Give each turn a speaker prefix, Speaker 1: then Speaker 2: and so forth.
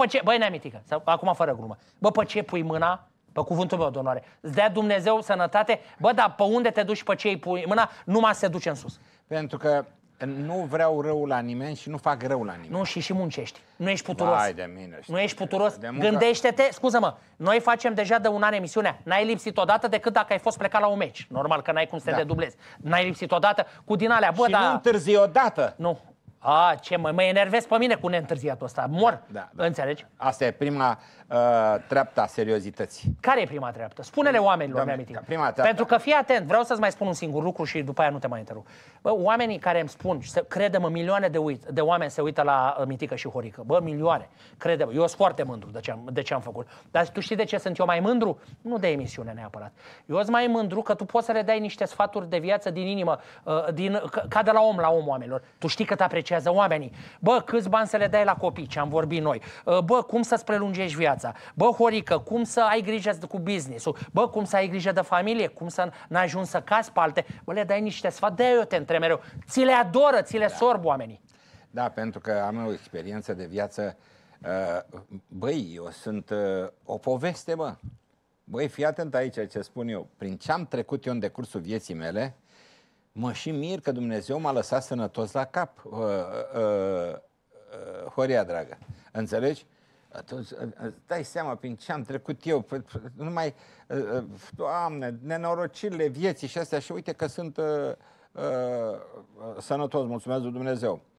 Speaker 1: pe ce... Băi, neamitică, acum fără glumă. Bă, pe ce pui mâna? Pe cuvântul meu donoare. Îți dea Dumnezeu sănătate. Bă, dar pe unde te duci pe ce îi pui mâna? Numai se duce în sus. Pentru că
Speaker 2: nu vreau rău la nimeni și nu fac rău la nimeni. Nu, și și muncești. Nu ești puturos. Hai de mine,
Speaker 1: nu ești puturos. De muncă... Gândește-te, scuză-mă, noi facem deja de un an emisiunea. N-ai lipsit odată decât dacă ai fost plecat la un meci. Normal că n-ai cum să da. te dedublezi. N-ai lipsit odată cu din alea. Bă, și da... nu întârzi odată. Nu, a, ce mă, mă enervez pe mine cu neîntârziatul ăsta. Mor. Da, da. Înțelegi? Asta e prima
Speaker 2: uh, treaptă a seriozității.
Speaker 1: Care e prima treaptă? Spune-le oamenilor, mi prima treaptă. Pentru că fii atent, vreau să-ți mai spun un singur lucru și după aia nu te mai întrerup. Bă, oamenii care îmi spun, credem mă milioane de, uit, de oameni se uită la uh, Mitică și Horică. Bă, milioane. Crede-mă, eu sunt foarte mândru de ce, am, de ce am făcut. Dar tu știi de ce sunt eu mai mândru? Nu de emisiune neapărat. Eu sunt mai mândru că tu poți să le dai niște sfaturi de viață din inimă, uh, din, ca de la om la om oamenilor. Tu știi că te apreciezi apreciază oamenii. Bă, câți bani să le dai la copii, ce am vorbit noi. Ă, bă, cum să-ți prelungești viața. Bă, Horică, cum să ai grijă cu business-ul. Bă, cum să ai grijă de familie, cum să n-ajungi să cazi pe alte. Bă, le dai niște sfat, de eu te întreb mereu. Ți le adoră, ți le da. sorb oamenii.
Speaker 2: Da, pentru că am o experiență de viață. Ă, băi, eu sunt ă, o poveste, mă. Băi, fii atent aici ce spun eu. Prin ce am trecut eu în decursul vieții mele, mă și mir că Dumnezeu m-a lăsat sănătos la cap, uh, uh, uh, Horia dragă. Înțelegi? Atunci, uh, uh, dai seama prin ce am trecut eu, păi, păi, numai, uh, doamne, nenorocirile vieții și astea și uite că sunt uh, uh, sănătos, mulțumesc Dumnezeu.